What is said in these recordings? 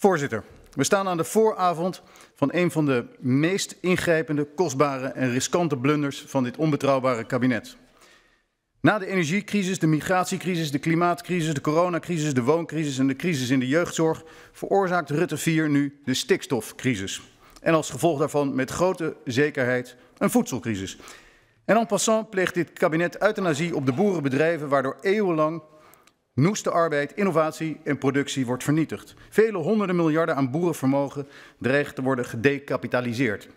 Voorzitter, we staan aan de vooravond van een van de meest ingrijpende, kostbare en riskante blunders van dit onbetrouwbare kabinet. Na de energiecrisis, de migratiecrisis, de klimaatcrisis, de coronacrisis, de wooncrisis en de crisis in de jeugdzorg veroorzaakt Rutte 4 nu de stikstofcrisis. En als gevolg daarvan met grote zekerheid een voedselcrisis. En en passant pleegt dit kabinet euthanasie op de boerenbedrijven waardoor eeuwenlang Noeste arbeid, innovatie en productie wordt vernietigd. Vele honderden miljarden aan boerenvermogen dreigt te worden gedecapitaliseerd.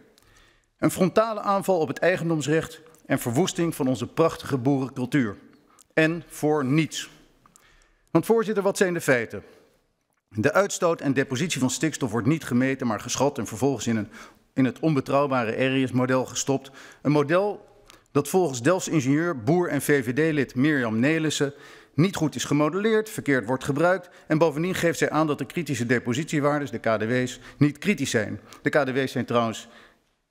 Een frontale aanval op het eigendomsrecht en verwoesting van onze prachtige boerencultuur. En voor niets. Want voorzitter, wat zijn de feiten? De uitstoot en depositie van stikstof wordt niet gemeten, maar geschat en vervolgens in, een, in het onbetrouwbare Arius-model gestopt. Een model dat volgens Delfts ingenieur, boer en VVD-lid Mirjam Nelissen niet goed is gemodelleerd, verkeerd wordt gebruikt en bovendien geeft zij aan dat de kritische depositiewaardes, de KDW's, niet kritisch zijn. De KDW's zijn trouwens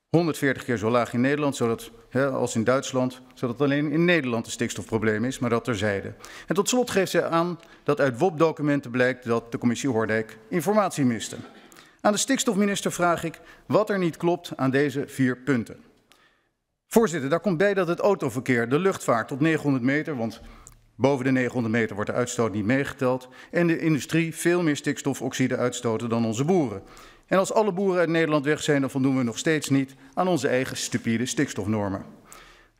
140 keer zo laag in Nederland zodat, hè, als in Duitsland, zodat alleen in Nederland een stikstofprobleem is, maar dat terzijde. En tot slot geeft zij aan dat uit WOP-documenten blijkt dat de commissie Hoordijk informatie miste. Aan de stikstofminister vraag ik wat er niet klopt aan deze vier punten. Voorzitter, daar komt bij dat het autoverkeer, de luchtvaart tot 900 meter, want Boven de 900 meter wordt de uitstoot niet meegeteld en de industrie veel meer stikstofoxide uitstoten dan onze boeren. En als alle boeren uit Nederland weg zijn, dan voldoen we nog steeds niet aan onze eigen stupide stikstofnormen.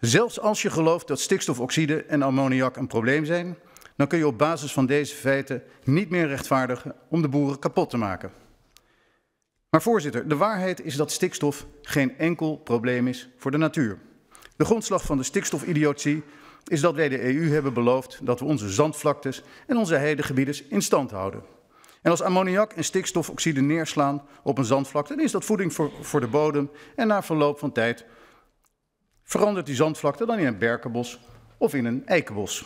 Zelfs als je gelooft dat stikstofoxide en ammoniak een probleem zijn, dan kun je op basis van deze feiten niet meer rechtvaardigen om de boeren kapot te maken. Maar voorzitter, de waarheid is dat stikstof geen enkel probleem is voor de natuur. De grondslag van de stikstofidiotie is dat wij de EU hebben beloofd dat we onze zandvlaktes en onze heidegebieden in stand houden. En als ammoniak en stikstofoxide neerslaan op een zandvlakte, dan is dat voeding voor, voor de bodem. En na verloop van tijd verandert die zandvlakte dan in een berkenbos of in een eikenbos.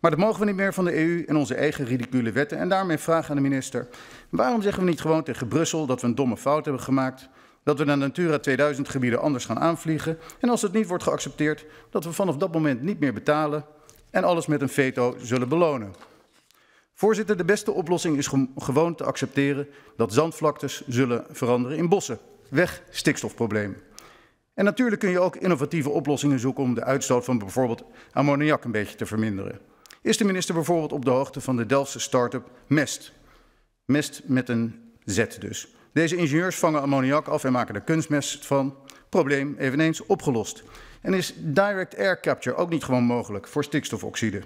Maar dat mogen we niet meer van de EU en onze eigen ridicule wetten. En daarmee vraag aan de minister: waarom zeggen we niet gewoon tegen Brussel dat we een domme fout hebben gemaakt? Dat we de Natura 2000 gebieden anders gaan aanvliegen. En als het niet wordt geaccepteerd, dat we vanaf dat moment niet meer betalen en alles met een veto zullen belonen. Voorzitter, de beste oplossing is gewoon te accepteren dat zandvlaktes zullen veranderen in bossen. Weg stikstofprobleem. En natuurlijk kun je ook innovatieve oplossingen zoeken om de uitstoot van bijvoorbeeld ammoniak een beetje te verminderen. Is de minister bijvoorbeeld op de hoogte van de Delftse start-up Mest? Mest met een Z dus. Deze ingenieurs vangen ammoniak af en maken er kunstmest van. Probleem eveneens opgelost. En is direct air capture ook niet gewoon mogelijk voor stikstofoxide?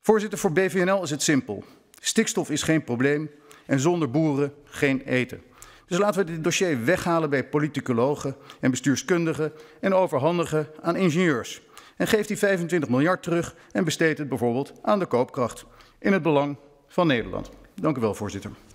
Voorzitter, voor BVNL is het simpel. Stikstof is geen probleem en zonder boeren geen eten. Dus laten we dit dossier weghalen bij politicologen en bestuurskundigen en overhandigen aan ingenieurs. En geef die 25 miljard terug en besteed het bijvoorbeeld aan de koopkracht. In het belang van Nederland. Dank u wel, voorzitter.